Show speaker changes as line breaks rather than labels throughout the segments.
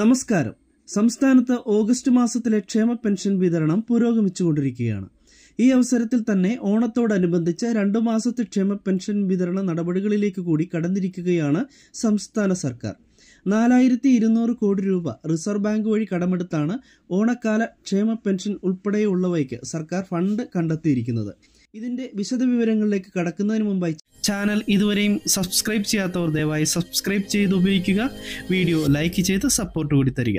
നമസ്കാരം സംസ്ഥാനത്ത് ഓഗസ്റ്റ് മാസത്തിലെ ക്ഷേമ പെൻഷൻ വിതരണം പുരോഗമിച്ചുകൊണ്ടിരിക്കുകയാണ് ഈ അവസരത്തിൽ തന്നെ ഓണത്തോടനുബന്ധിച്ച് രണ്ടു മാസത്തെ ക്ഷേമ പെൻഷൻ വിതരണ നടപടികളിലേക്ക് കൂടി കടന്നിരിക്കുകയാണ് സംസ്ഥാന സർക്കാർ നാലായിരത്തി ഇരുന്നൂറ് കോടി രൂപ റിസർവ് ബാങ്ക് വഴി കടമെടുത്താണ് ഓണക്കാല ക്ഷേമ പെൻഷൻ ഉൾപ്പെടെയുള്ളവയ്ക്ക് സർക്കാർ ഫണ്ട് കണ്ടെത്തിയിരിക്കുന്നത് ഇതിന്റെ വിശദവിവരങ്ങളിലേക്ക് കടക്കുന്നതിന് മുമ്പായി ചാനൽ ഇതുവരെയും സബ്സ്ക്രൈബ് ചെയ്യാത്തവർ ദയവായി സബ്സ്ക്രൈബ് ചെയ്ത് ഉപയോഗിക്കുക വീഡിയോ ലൈക്ക് ചെയ്ത് സപ്പോർട്ട് കൂടി തരിക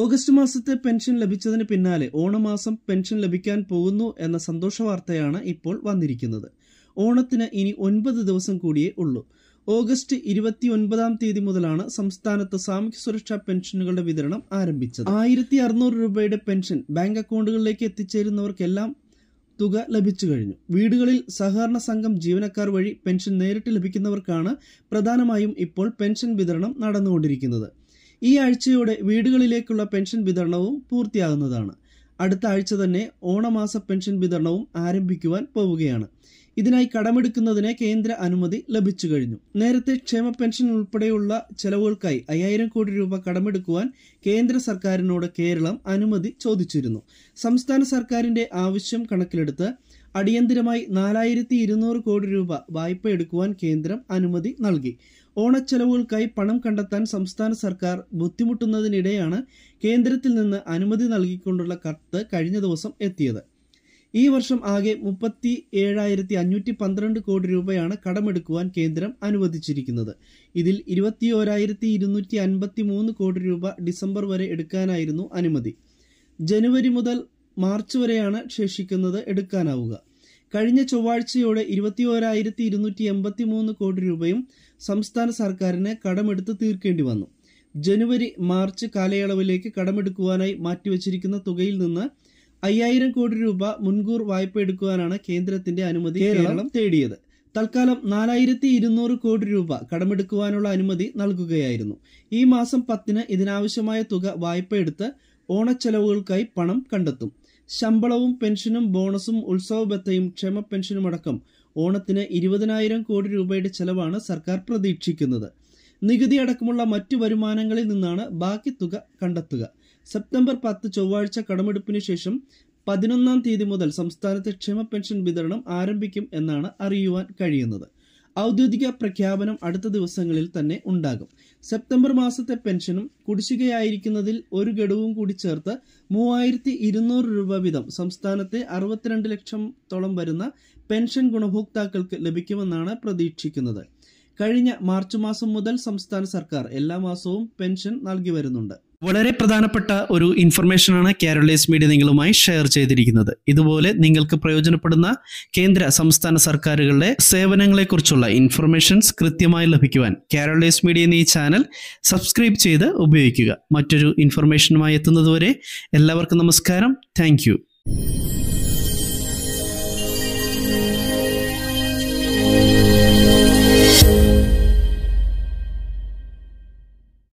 ഓഗസ്റ്റ് മാസത്തെ പെൻഷൻ ലഭിച്ചതിന് പിന്നാലെ ഓണമാസം പെൻഷൻ ലഭിക്കാൻ പോകുന്നു എന്ന സന്തോഷ വാർത്തയാണ് ഇപ്പോൾ വന്നിരിക്കുന്നത് ഓണത്തിന് ഇനി ഒൻപത് ദിവസം കൂടിയേ ഉള്ളൂ ഓഗസ്റ്റ് ഇരുപത്തി ഒൻപതാം തീയതി മുതലാണ് സംസ്ഥാനത്ത് സാമൂഹ്യ സുരക്ഷാ പെൻഷനുകളുടെ വിതരണം ആരംഭിച്ചത് ആയിരത്തി അറുന്നൂറ് രൂപയുടെ പെൻഷൻ ബാങ്ക് അക്കൗണ്ടുകളിലേക്ക് എത്തിച്ചേരുന്നവർക്കെല്ലാം തുക ലഭിച്ചു കഴിഞ്ഞു വീടുകളിൽ സഹകരണ സംഘം ജീവനക്കാർ വഴി പെൻഷൻ നേരിട്ട് ലഭിക്കുന്നവർക്കാണ് പ്രധാനമായും ഇപ്പോൾ പെൻഷൻ വിതരണം നടന്നുകൊണ്ടിരിക്കുന്നത് ഈ ആഴ്ചയോടെ വീടുകളിലേക്കുള്ള പെൻഷൻ വിതരണവും പൂർത്തിയാകുന്നതാണ് അടുത്ത ആഴ്ച തന്നെ ഓണമാസ പെൻഷൻ വിതരണവും ആരംഭിക്കുവാൻ പോവുകയാണ് ഇതിനായി കടമെടുക്കുന്നതിന് കേന്ദ്ര അനുമതി ലഭിച്ചു കഴിഞ്ഞു നേരത്തെ ക്ഷേമ പെൻഷൻ ഉൾപ്പെടെയുള്ള ചെലവുകൾക്കായി അയ്യായിരം കോടി രൂപ കടമെടുക്കുവാൻ കേന്ദ്ര സർക്കാരിനോട് കേരളം അനുമതി ചോദിച്ചിരുന്നു സംസ്ഥാന സർക്കാരിന്റെ ആവശ്യം കണക്കിലെടുത്ത് അടിയന്തിരമായി നാലായിരത്തി ഇരുന്നൂറ് കോടി രൂപ വായ്പ എടുക്കുവാൻ കേന്ദ്രം അനുമതി നൽകി ഓണച്ചെലവുകൾക്കായി പണം കണ്ടെത്താൻ സംസ്ഥാന സർക്കാർ ബുദ്ധിമുട്ടുന്നതിനിടെയാണ് കേന്ദ്രത്തിൽ നിന്ന് അനുമതി നൽകിക്കൊണ്ടുള്ള കത്ത് കഴിഞ്ഞ ദിവസം എത്തിയത് ഈ വർഷം ആകെ മുപ്പത്തി ഏഴായിരത്തി അഞ്ഞൂറ്റി പന്ത്രണ്ട് കോടി രൂപയാണ് കടമെടുക്കുവാൻ കേന്ദ്രം അനുവദിച്ചിരിക്കുന്നത് ഇതിൽ ഇരുപത്തി ഓരായിരത്തി ഇരുന്നൂറ്റി അൻപത്തി മൂന്ന് കോടി രൂപ ഡിസംബർ വരെ എടുക്കാനായിരുന്നു അനുമതി ജനുവരി മുതൽ മാർച്ച് വരെയാണ് ശേഷിക്കുന്നത് എടുക്കാനാവുക കഴിഞ്ഞ ചൊവ്വാഴ്ചയോടെ ഇരുപത്തി ഓരായിരത്തി ഇരുന്നൂറ്റി എൺപത്തി മൂന്ന് കോടി രൂപയും സംസ്ഥാന സർക്കാരിന് കടമെടുത്ത് തീർക്കേണ്ടി വന്നു ജനുവരി മാർച്ച് കാലയളവിലേക്ക് കടമെടുക്കുവാനായി മാറ്റിവച്ചിരിക്കുന്ന തുകയിൽ നിന്ന് അയ്യായിരം കോടി രൂപ മുൻകൂർ വായ്പ എടുക്കുവാനാണ് കേന്ദ്രത്തിന്റെ അനുമതി കേരളം തേടിയത് തൽക്കാലം നാലായിരത്തി ഇരുന്നൂറ് കോടി രൂപ കടമെടുക്കുവാനുള്ള അനുമതി നൽകുകയായിരുന്നു ഈ മാസം പത്തിന് ഇതിനാവശ്യമായ തുക വായ്പയെടുത്ത് ഓണച്ചെലവുകൾക്കായി പണം കണ്ടെത്തും ശമ്പളവും പെൻഷനും ബോണസും ഉത്സവ ബത്തയും ക്ഷമ പെൻഷനുമടക്കം ഓണത്തിന് ഇരുപതിനായിരം കോടി രൂപയുടെ ചെലവാണ് സർക്കാർ പ്രതീക്ഷിക്കുന്നത് നികുതി അടക്കമുള്ള മറ്റു വരുമാനങ്ങളിൽ നിന്നാണ് ബാക്കി തുക കണ്ടെത്തുക സെപ്റ്റംബർ പത്ത് ചൊവ്വാഴ്ച കടമെടുപ്പിന് ശേഷം പതിനൊന്നാം തീയതി മുതൽ സംസ്ഥാനത്തെ ക്ഷേമ പെൻഷൻ വിതരണം ആരംഭിക്കും എന്നാണ് അറിയുവാൻ കഴിയുന്നത് ഔദ്യോഗിക പ്രഖ്യാപനം അടുത്ത ദിവസങ്ങളിൽ തന്നെ ഉണ്ടാകും സെപ്റ്റംബർ മാസത്തെ പെൻഷനും കുടിശ്ശികയായിരിക്കുന്നതിൽ ഒരു ഗഡുവും കൂടി ചേർത്ത് മൂവായിരത്തി ഇരുന്നൂറ് രൂപ വീതം സംസ്ഥാനത്തെ അറുപത്തിരണ്ട് ലക്ഷത്തോളം വരുന്ന പെൻഷൻ ഗുണഭോക്താക്കൾക്ക് ലഭിക്കുമെന്നാണ് പ്രതീക്ഷിക്കുന്നത് കഴിഞ്ഞ മാർച്ച് മാസം മുതൽ സംസ്ഥാന സർക്കാർ എല്ലാ മാസവും പെൻഷൻ നൽകി വരുന്നുണ്ട് വളരെ പ്രധാനപ്പെട്ട ഒരു ഇൻഫർമേഷനാണ് കേരളീസ് മീഡിയ നിങ്ങളുമായി ഷെയർ ചെയ്തിരിക്കുന്നത് ഇതുപോലെ നിങ്ങൾക്ക് പ്രയോജനപ്പെടുന്ന കേന്ദ്ര സംസ്ഥാന സർക്കാരുകളുടെ സേവനങ്ങളെക്കുറിച്ചുള്ള ഇൻഫർമേഷൻസ് കൃത്യമായി ലഭിക്കുവാൻ കേരളീസ് മീഡിയ എന്ന ഈ ചാനൽ സബ്സ്ക്രൈബ് ചെയ്ത് ഉപയോഗിക്കുക മറ്റൊരു ഇൻഫർമേഷനുമായി എത്തുന്നതുവരെ എല്ലാവർക്കും നമസ്കാരം താങ്ക്